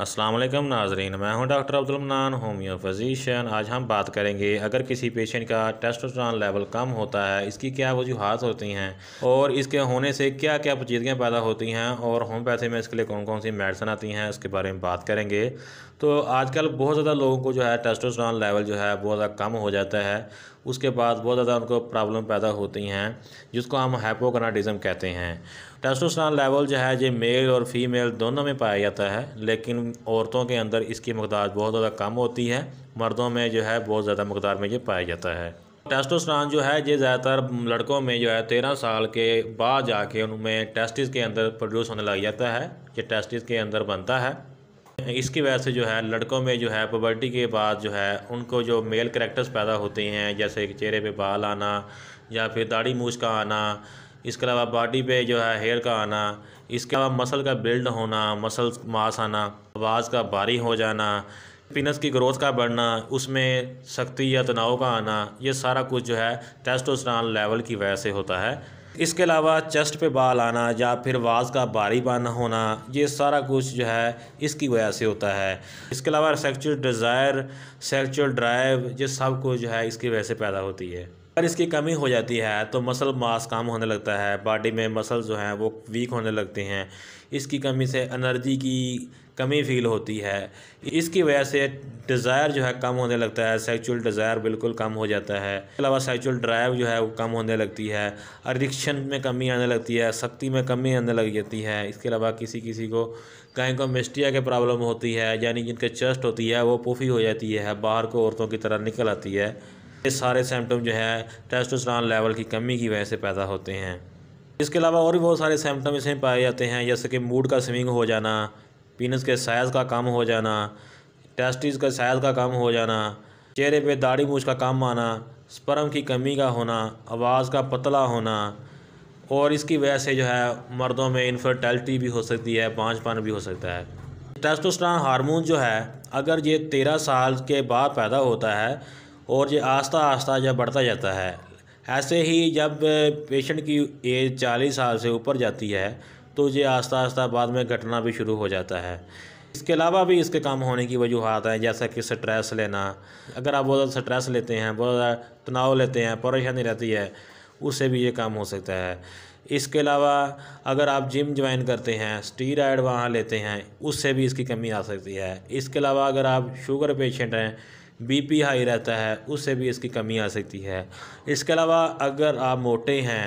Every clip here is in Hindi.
असलम नाजरीन मैं हूं डॉक्टर अब्दुल मनान होमियो फिजिशियन आज हम बात करेंगे अगर किसी पेशेंट का टेस्टोस्टेरोन लेवल कम होता है इसकी क्या वजूहत होती हैं और इसके होने से क्या क्या पचीदगियाँ पैदा होती हैं और होम्योपैथी में इसके लिए कौन कौन सी मेडिसन आती हैं इसके बारे में बात करेंगे तो आजकल बहुत ज़्यादा लोगों को जो है टेस्टोस्टेरोन लेवल जो है बहुत ज़्यादा कम हो जाता है उसके बाद बहुत ज़्यादा उनको प्रॉब्लम पैदा होती हैं जिसको हम हाइपोकनाडिज़म कहते हैं टेस्टोस्टेरोन लेवल जो है ये मेल और फीमेल दोनों में पाया जाता है लेकिन औरतों के अंदर इसकी मकदार बहुत ज़्यादा कम होती है मर्दों में जो है बहुत ज़्यादा मकदार में ये पाया जाता है टेस्टोस्टेरोन जो है ये ज़्यादातर लड़कों में जो है तेरह साल के बाद जाके उनमें टेस्टिस के अंदर प्रोड्यूस होने लग जाता है ये टेस्टिस के अंदर बनता है इसकी वजह से जो है लड़कों में जो है पबर्टी के बाद जो है उनको जो मेल करेक्टर्स पैदा होते हैं जैसे चेहरे पे बाल आना या फिर दाढ़ी मूछ का आना इसके अलावा बॉडी पे जो है हेयर का आना इसके अलावा मसल का बिल्ड होना मसल मास आना आवाज़ का भारी हो जाना पिनस की ग्रोथ का बढ़ना उसमें सख्ती या तनाव का आना ये सारा कुछ जो है टेस्टोस्टेरोन लेवल की वजह से होता है इसके अलावा चेस्ट पे बाल आना या फिर वाज का भारी पाना होना ये सारा कुछ जो है इसकी वजह से होता है इसके अलावा सेक्चुअल डिज़ायर सेक्चुअल ड्राइव ये सब कुछ जो है इसकी वजह से पैदा होती है अगर इसकी कमी हो जाती है तो मसल मास कम होने लगता है बॉडी में मसल जो हैं वो वीक होने लगते हैं इसकी कमी से एनर्जी की कमी फील होती है इसकी वजह से डिज़ायर जो है कम होने लगता है सेक्चुअल डिज़ायर बिल्कुल कम हो जाता है इसके अलावा सेक्चुअल ड्राइव जो है वो कम होने लगती है अडिक्शन में कमी आने लगती है सख्ती में कमी आने लग जाती है इसके अलावा किसी किसी को कहीं को मिस्टिया की प्रॉब्लम होती है यानी जिनके चेस्ट होती है वो पुफी हो जाती है बाहर को औरतों की तरह निकल आती है ये सारे सिम्टम जो है टेस्टोस्टेरोन लेवल की कमी की वजह से पैदा होते हैं इसके अलावा और भी बहुत सारे सिम्टम इसमें पाए जाते हैं जैसे कि मूड का स्विंग हो जाना पीनस के साइज़ का कम हो जाना टेस्टिस का साइज़ का कम हो जाना चेहरे पे दाढ़ी मूछ का कम आना स्पर्म की कमी का होना आवाज़ का पतला होना और इसकी वजह से जो है मर्दों में इनफर्टैलिटी भी हो सकती है पाँचपन भी हो सकता है टेस्टोस्टेरोन हार्मोन जो है अगर ये तेरह साल के बाद पैदा होता है और ये आस्ता आस्ता जब बढ़ता जाता है ऐसे ही जब पेशेंट की एज चालीस साल से ऊपर जाती है तो ये आस्ता आस्ता बाद में घटना भी शुरू हो जाता है इसके अलावा भी इसके काम होने की वजूहत हैं जैसा कि स्ट्रेस लेना अगर आप बहुत ज़्यादा स्ट्रेस लेते हैं बहुत ज़्यादा तनाव लेते हैं परेशानी रहती है उससे भी ये काम हो सकता है इसके अलावा अगर आप जिम ज्वाइन करते हैं स्टीराइड वहाँ लेते हैं उससे भी इसकी कमी आ सकती है इसके अलावा अगर आप शुगर पेशेंट हैं बीपी हाई रहता है उससे भी इसकी कमी आ सकती है इसके अलावा अगर आप मोटे हैं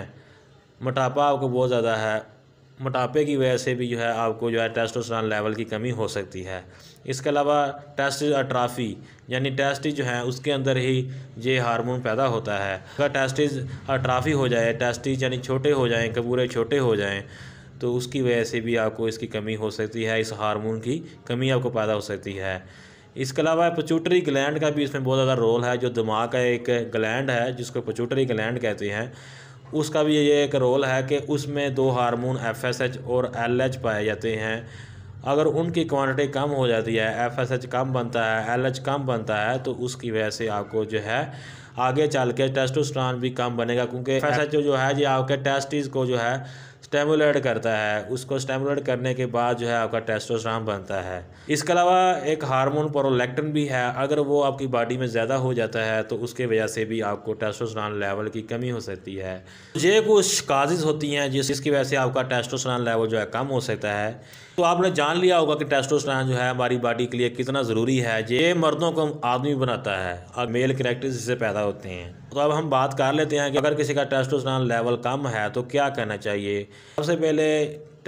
मोटापा आपको बहुत ज़्यादा है मोटापे की वजह से भी जो है आपको जो है टेस्टोस्टेरोन लेवल की कमी हो सकती है इसके अलावा टेस्ट अट्राफी यानी टेस्टिस जो है उसके अंदर ही ये हार्मोन पैदा होता है अगर टेस्टिस अट्राफी हो जाए टेस्टिस यानी छोटे हो जाएं कबूरे छोटे हो जाएं तो उसकी वजह से भी आपको इसकी कमी हो सकती है इस हार्मोन की कमी आपको पैदा हो सकती है इसके अलावा पचूटरी ग्लैंड का भी इसमें बहुत ज़्यादा रोल है जो दिमाग का एक ग्लैंड है जिसको पचूटरी ग्लैंड कहते हैं उसका भी ये एक रोल है कि उसमें दो हार्मोन एफएसएच और एलएच पाए जाते हैं अगर उनकी क्वांटिटी कम हो जाती है एफएसएच कम बनता है एलएच कम बनता है तो उसकी वजह से आपको जो है आगे चल के टेस्टोस्ट्रॉन भी कम बनेगा क्योंकि ऐसा जो है जी आपके टेस्टिस को जो है स्टेमुलेट करता है उसको स्टेमुलेट करने के बाद जो है आपका टेस्टोस्ट्रॉन बनता है इसके अलावा एक हार्मोन प्रोलैक्टिन भी है अगर वो आपकी बॉडी में ज़्यादा हो जाता है तो उसके वजह से भी आपको टेस्टोस्ट्रॉन लेवल की कमी हो सकती है ये कुछ काजिज होती हैं जिसकी वजह से आपका टेस्टोस्ट्रॉन लेवल जो है कम हो सकता है तो आपने जान लिया होगा कि टेस्टोस्ट्रॉन जो है हमारी बॉडी के लिए कितना ज़रूरी है ये मर्दों को आदमी बनाता है और मेल करेक्टर इससे पैदा होते हैं तो अब हम बात कर लेते हैं कि अगर किसी का टेस्टोस्टेरोन लेवल कम है तो क्या कहना चाहिए सबसे पहले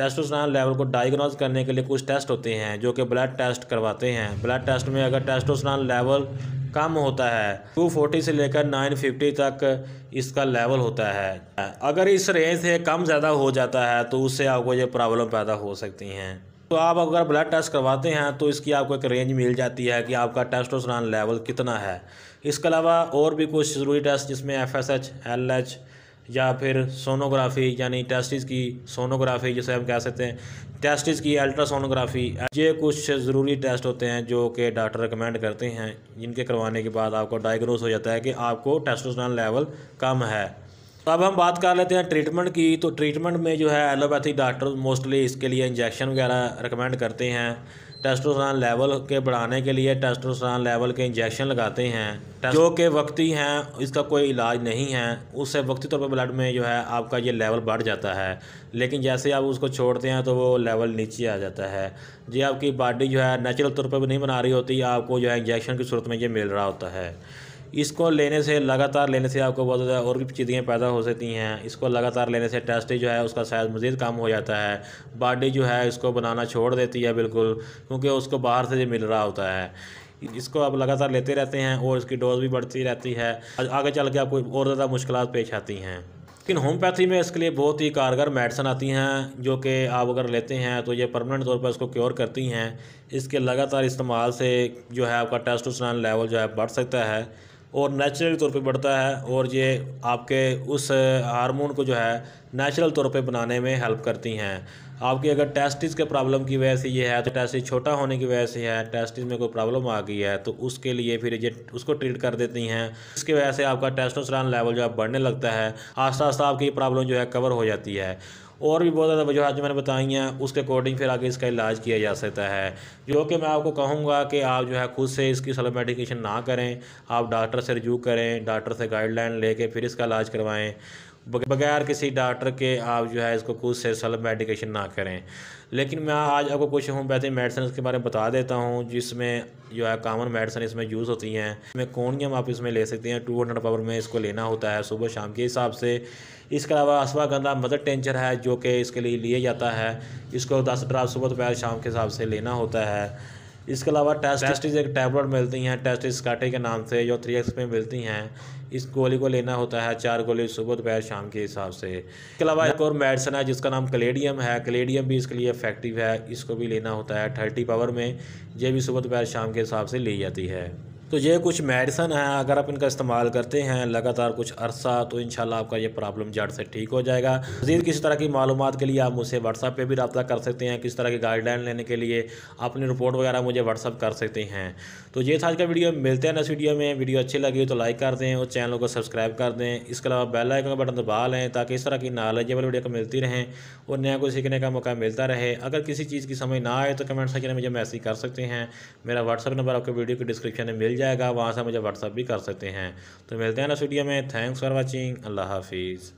टेस्टोस्टेरोन लेवल को डायग्नोज करने के लिए कुछ टेस्ट होते हैं जो कि ब्लड टेस्ट करवाते हैं ब्लड टेस्ट में अगर टेस्टोस्टेरोन लेवल कम होता है 240 तो से लेकर 950 तक इसका लेवल होता है अगर इस रेंज से कम ज़्यादा हो जाता है तो उससे आपको ये प्रॉब्लम पैदा हो सकती हैं तो आप अगर ब्लड टेस्ट करवाते हैं तो इसकी आपको एक रेंज मिल जाती है कि आपका टेस्टोसरान लेवल कितना है इसके अलावा और भी कुछ ज़रूरी टेस्ट जिसमें F S H L H या फिर सोनोग्राफी यानी टेस्टिस की सोनोग्राफी जिसे हम कह सकते हैं टेस्टिस की अल्ट्रासोनोग्राफी ये कुछ ज़रूरी टेस्ट होते हैं जो कि डॉक्टर रिकमेंड करते हैं जिनके करवाने के बाद आपको डायग्नोस हो जाता है कि आपको टेस्टोसरान लेवल कम है तो अब हम बात कर लेते हैं ट्रीटमेंट की तो ट्रीटमेंट में जो है एलोपैथिक डॉक्टर मोस्टली इसके लिए इंजेक्शन वगैरह रिकमेंड करते हैं टेस्टोसरान लेवल के बढ़ाने के लिए टेस्टोसरान लेवल के इंजेक्शन लगाते हैं जो कि वक्ती हैं इसका कोई इलाज नहीं है उससे वक्ती तौर पर ब्लड में जो है आपका ये लेवल बढ़ जाता है लेकिन जैसे आप उसको छोड़ते हैं तो वो लेवल नीचे आ जाता है जी आपकी बॉडी जो है नेचुरल तौर पर नहीं बना रही होती आपको जो है इंजेक्शन की सूरत में ये मिल रहा होता है इसको लेने से लगातार लेने से आपको बहुत ज़्यादा और भी चीज़ें पैदा हो सकती हैं इसको लगातार लेने से टेस्ट जो है उसका साइज़ मज़ीद कम हो जाता है बॉडी जो है इसको बनाना छोड़ देती है बिल्कुल क्योंकि उसको बाहर से मिल रहा होता है इसको आप लगातार लेते रहते हैं और इसकी डोज भी बढ़ती रहती है आगे चल के आपको और ज़्यादा मुश्किल पेश आती हैं लेकिन होम्योपैथी में इसके लिए बहुत ही कारगर मेडिसन आती हैं जो कि आप अगर लेते हैं तो ये परमानेंट तौर पर इसको क्योर करती हैं इसके लगातार इस्तेमाल से जो है आपका टेस्टोस्टेरोन लेवल जो है बढ़ सकता है और नेचुरल तौर पे बढ़ता है और ये आपके उस हार्मोन को जो है नेचुरल तौर पे बनाने में हेल्प करती हैं आपकी अगर टेस्टिस के प्रॉब्लम की वजह से ये है तो टेस्टिस छोटा होने की वजह से है टेस्टिस में कोई प्रॉब्लम आ गई है तो उसके लिए फिर ये उसको ट्रीट कर देती हैं इसके वजह से आपका टेस्टोस्टेरोन लेवल जो है बढ़ने लगता है आस्ता आस्ता आपकी प्रॉब्लम जो है कवर हो जाती है और भी बहुत ज़्यादा वजूहत जो मैंने बताई हैं उसके अकॉर्डिंग फिर आगे इसका इलाज किया जा सकता है जो कि मैं आपको कहूँगा कि आप जो है खुद से इसकी सलफ मेडिकेशन ना करें आप डॉक्टर से रजू करें डॉक्टर से गाइडलाइन लेके फिर इसका इलाज करवाएँ बगैर किसी डॉक्टर के आप जो है इसको खुद से सेल्फ मेडिकेशन ना करें लेकिन मैं आज आपको कुछ हूँ होम्योपैथिक मेडिसिन के बारे में बता देता हूँ जिसमें जो है कॉमन मेडिसिन इसमें यूज़ होती हैं इसमें कौनियम आप इसमें ले सकते हैं टू हंड्रेड पावर में इसको लेना होता है सुबह शाम के हिसाब से इसके अलावा अश्वागंधा मदर टेंचर है जो कि इसके लिए लिया जाता है इसको दस ड्राफ सुबह दोपहर शाम के हिसाब से लेना होता है इसके अलावा टेस्ट टेस्टिस एक टैबलेट मिलती हैं टेस्टिस काटे के नाम से जो थ्री एक्स में मिलती हैं इस गोली को लेना होता है चार गोली सुबह दोपहर शाम के हिसाब से इसके अलावा एक और मेडिसन है जिसका नाम कलेडियम है कलेडियम भी इसके लिए इफेक्टिव है इसको भी लेना होता है थर्टी पावर में ये भी सुबह दोपहर शाम के हिसाब से ली जाती है तो ये कुछ मेडिसन है अगर आप इनका इस्तेमाल करते हैं लगातार कुछ अरसा तो इन आपका ये प्रॉब्लम जड़ से ठीक हो जाएगा मजीद किसी तरह की मालूम के लिए आप मुझे व्हाट्सअप पर भी रब्ता कर सकते हैं किस तरह की गाइडलाइन लेने के लिए अपनी रिपोर्ट वगैरह मुझे व्हाट्सअप कर सकते हैं तो ये था आज का वीडियो मिलते हैं इस वीडियो में वीडियो अच्छी लगी तो लाइक कर दें और चैनल को सब्सक्राइब कर दें इसके अलावा बेल आइकन का बटन दबा लें ताकि इस तरह की नॉलेजेबल वीडियो को मिलती रहें और नया कुछ सीखने का मौका मिलता रहे अगर किसी चीज़ की समझ ना आए तो कमेंट सेक्शन में मुझे मैसेज कर सकते हैं मेरा व्हाट्सअप नंबर आपके वीडियो की डिस्क्रिप्शन में मिल जाएगा वहाँ से मुझे व्हाट्सअप भी कर सकते हैं तो मिलते हैं ना स्टूडियो में थैंक्स फॉर वॉचिंग अल्लाह हाफिज़